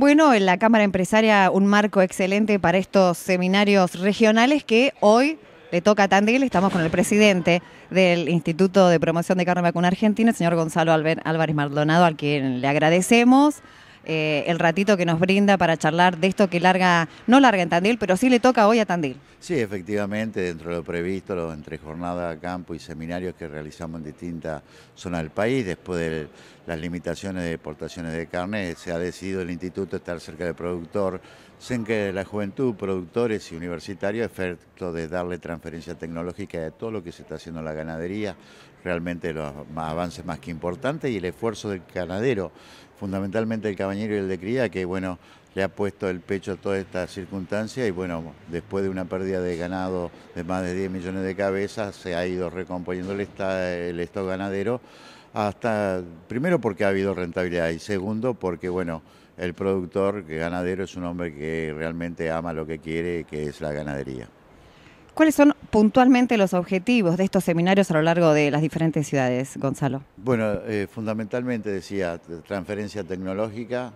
Bueno, en la Cámara Empresaria un marco excelente para estos seminarios regionales que hoy le toca a Tandil. Estamos con el presidente del Instituto de Promoción de Carne Vacuna Argentina, el señor Gonzalo Álvarez Maldonado, al quien le agradecemos. Eh, el ratito que nos brinda para charlar de esto que larga, no larga en Tandil, pero sí le toca hoy a Tandil. Sí, efectivamente, dentro de lo previsto, los entre jornada, campo y seminarios que realizamos en distintas zonas del país, después de las limitaciones de exportaciones de carne, se ha decidido el instituto estar cerca del productor, sin de la juventud, productores y universitarios, efecto de darle transferencia tecnológica de todo lo que se está haciendo en la ganadería, realmente los avances más que importantes y el esfuerzo del ganadero fundamentalmente el cabañero y el de cría, que bueno, le ha puesto el pecho a toda esta circunstancia y bueno, después de una pérdida de ganado de más de 10 millones de cabezas, se ha ido recomponiendo el, stock el estado ganadero, hasta, primero porque ha habido rentabilidad y segundo porque bueno, el productor, que ganadero, es un hombre que realmente ama lo que quiere, que es la ganadería. ¿Cuáles son puntualmente los objetivos de estos seminarios a lo largo de las diferentes ciudades, Gonzalo? Bueno, eh, fundamentalmente decía transferencia tecnológica,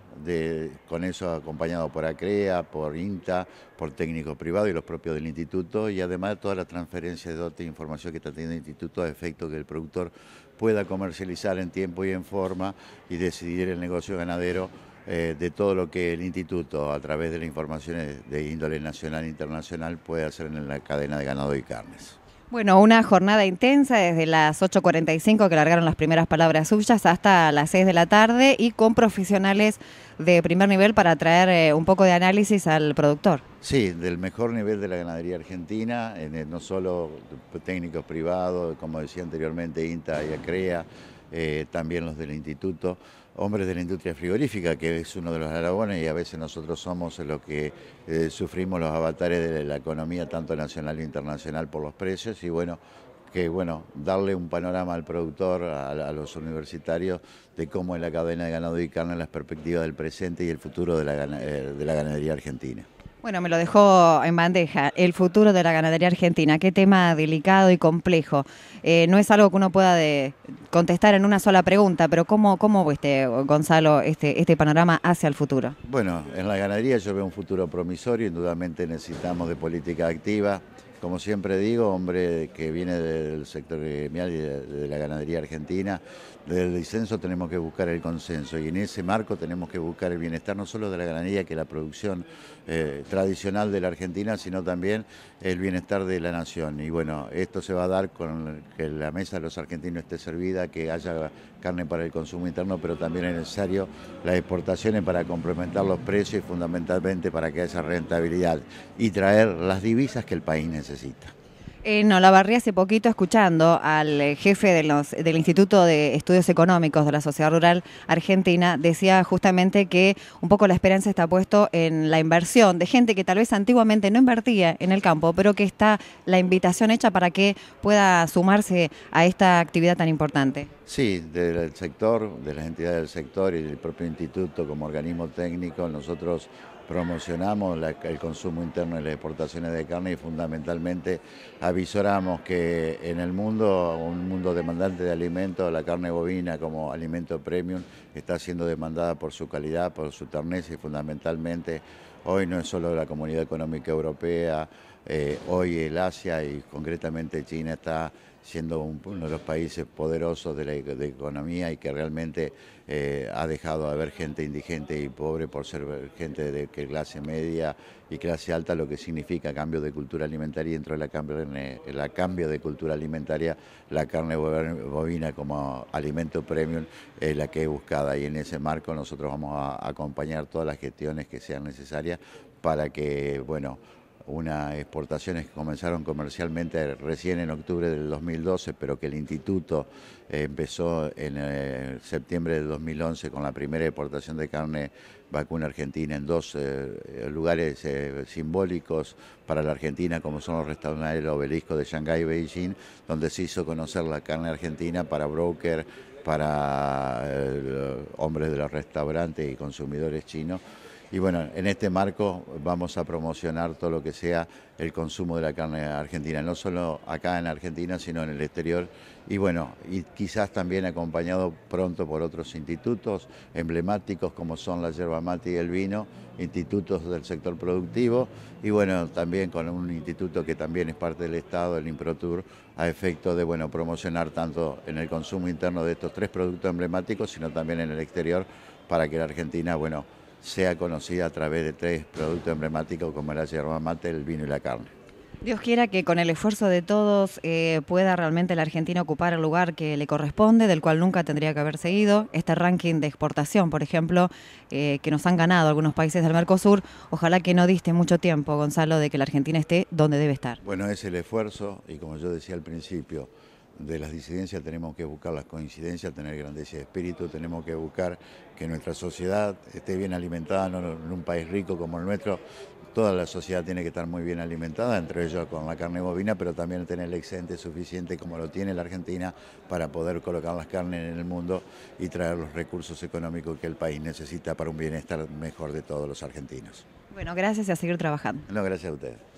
con eso acompañado por ACREA, por INTA, por técnicos privados y los propios del instituto, y además toda la transferencia de datos e información que está teniendo el instituto a efecto que el productor pueda comercializar en tiempo y en forma y decidir el negocio ganadero eh, de todo lo que el instituto, a través de las informaciones de índole nacional e internacional, puede hacer en la cadena de ganado y carnes. Bueno, una jornada intensa desde las 8.45 que largaron las primeras palabras suyas hasta las 6 de la tarde y con profesionales de primer nivel para traer eh, un poco de análisis al productor. Sí, del mejor nivel de la ganadería argentina, no solo técnicos privados, como decía anteriormente, INTA y ACREA, eh, también los del instituto, hombres de la industria frigorífica, que es uno de los Aragones y a veces nosotros somos los que eh, sufrimos los avatares de la economía, tanto nacional e internacional, por los precios y bueno, que bueno, darle un panorama al productor, a, los universitarios, de cómo es la cadena de ganado y carne, las perspectivas del presente y el futuro de la eh, ganadería argentina. Bueno, me lo dejó en bandeja. El futuro de la ganadería argentina, qué tema delicado y complejo. Eh, no es algo que uno pueda contestar en una sola pregunta, pero ¿cómo, cómo este, Gonzalo, este, este panorama hacia el futuro? Bueno, en la ganadería yo veo un futuro promisorio, indudablemente necesitamos de política activa, como siempre digo, hombre que viene del sector gremial y de, la ganadería argentina, del el disenso tenemos que buscar el consenso y en ese marco tenemos que buscar el bienestar no solo de la ganadería, que es la producción eh, tradicional de la Argentina, sino también el bienestar de la nación. Y bueno, esto se va a dar con que la mesa de los argentinos esté servida, que haya carne para el consumo interno, pero también es necesario las exportaciones para complementar los precios y fundamentalmente para que haya rentabilidad y traer las divisas que el país necesita necesita. En eh, Olavarría hace poquito escuchando al eh, jefe de los, del Instituto de Estudios Económicos de la Sociedad Rural Argentina, decía justamente que un poco la esperanza está puesto en la inversión de gente que tal vez antiguamente no invertía en el campo, pero que está la invitación hecha para que pueda sumarse a esta actividad tan importante. Sí, del sector, de las entidades del sector y del propio instituto como organismo técnico, nosotros promocionamos el consumo interno y las exportaciones de carne y fundamentalmente avisoramos que en el mundo, un mundo demandante de alimentos, la carne bovina como alimento premium está siendo demandada por su calidad, por su terneza y fundamentalmente hoy no es solo la Comunidad Económica Europea, eh, hoy el Asia y concretamente China está siendo uno de los países poderosos de la economía y que realmente eh, ha dejado de haber gente indigente y pobre por ser gente de clase media y clase alta, lo que significa cambio de cultura alimentaria dentro de la, la cambio de cultura alimentaria, la carne bovina como alimento premium es eh, la que es buscada y en ese marco nosotros vamos a acompañar todas las gestiones que sean necesarias para que, bueno, unas exportaciones que comenzaron comercialmente recién en octubre del 2012, pero que el instituto eh, empezó en eh, septiembre del 2011 con la primera exportación de carne vacuna argentina en dos eh, lugares simbólicos para la Argentina, como son los restaurantes Obelisco de Shanghai y Beijing, donde se hizo conocer la carne argentina para broker, para hombres de los restaurantes y consumidores chinos. Y bueno, en este marco vamos a promocionar todo lo que sea el consumo de la carne argentina, no solo acá en Argentina, sino en el exterior. Y bueno, y quizás también acompañado pronto por otros institutos emblemáticos como son la yerba mate y el vino, institutos del sector productivo y bueno, también con un instituto que también es parte del Estado, el Improtur, a efecto de bueno, promocionar tanto en el consumo interno de estos tres productos emblemáticos, sino también en el exterior para que la Argentina, bueno, sea conocida a través de tres productos emblemáticos como la yerba mate, el vino y la carne. Dios quiera que con el esfuerzo de todos eh, pueda realmente la Argentina ocupar el lugar que le corresponde, del cual nunca tendría que haber seguido. Este ranking de exportación, por ejemplo, eh, que nos han ganado algunos países del Mercosur, ojalá que no diste mucho tiempo, Gonzalo, de que la Argentina esté donde debe estar. Bueno, es el esfuerzo y como yo decía al principio, de las disidencias tenemos que buscar las coincidencias, tener grandeza de espíritu, tenemos que buscar que nuestra sociedad esté bien alimentada, en un país rico como el nuestro, toda la sociedad tiene que estar muy bien alimentada, entre ellos con la carne bovina, pero también tener el excedente suficiente como lo tiene la Argentina para poder colocar las carnes en el mundo y traer los recursos económicos que el país necesita para un bienestar mejor de todos los argentinos. Bueno, gracias y a seguir trabajando. No, gracias a ustedes.